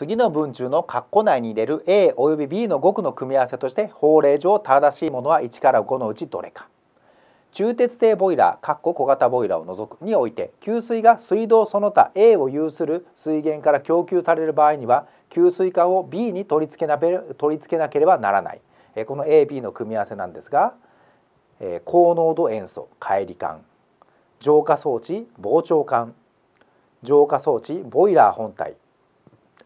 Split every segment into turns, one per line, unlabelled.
次の文中の括弧内に入れる A および B の語句の組み合わせとして法令上正しいものは1から5のうちどれか中鉄艇ボイラー小型ボイラーを除くにおいて給水が水道その他 A を有する水源から供給される場合には給水管を B に取り付けな取り付けなければならないこの AB の組み合わせなんですが高濃度塩素乖離管浄化装置膨張管浄化装置ボイラー本体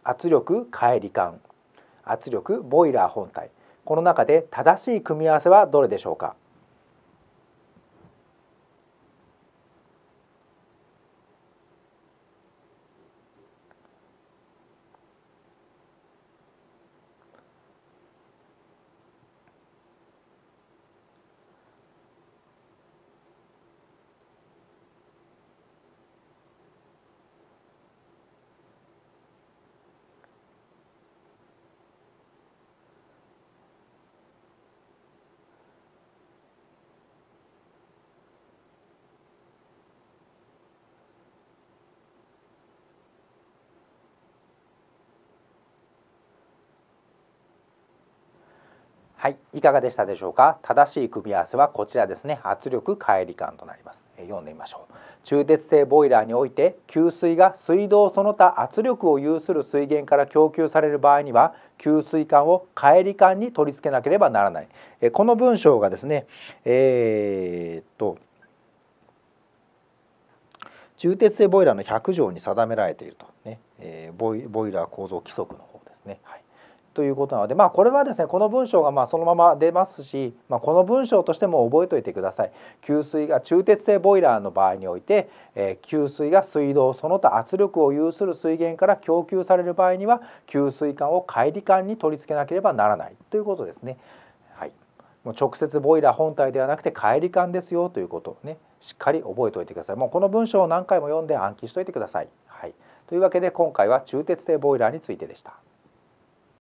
圧力乖離感圧力ボイラー本体この中で正しい組み合わせはどれでしょうかはい、いかがでしたでしょうか。正しい組み合わせはこちらですね。圧力乖離感となります。読んでみましょう。中鉄製ボイラーにおいて給水が水道その他圧力を有する水源から供給される場合には給水管を乖離管に取り付けなければならない。えこの文章がですね、えー、っと中鉄製ボイラーの100条に定められているとね、えー、ボイラー構造規則の方ですね。はいということなので、まあ、これはですねこの文章がまあそのまま出ますし、まあ、この文章としても覚えておいてください。給水が中鉄製ボイラーの場合において、えー、給水が水道その他圧力を有する水源から供給される場合には給水管を乖離管に取り付けなければならないということですね。はい、もう直接ボイラー本体ではなくて乖離管ですよということをねしっかり覚えておいてください。もうこの文章を何回も読んで暗記しておいてください。はい、というわけで今回は中鉄製ボイラーについてでした。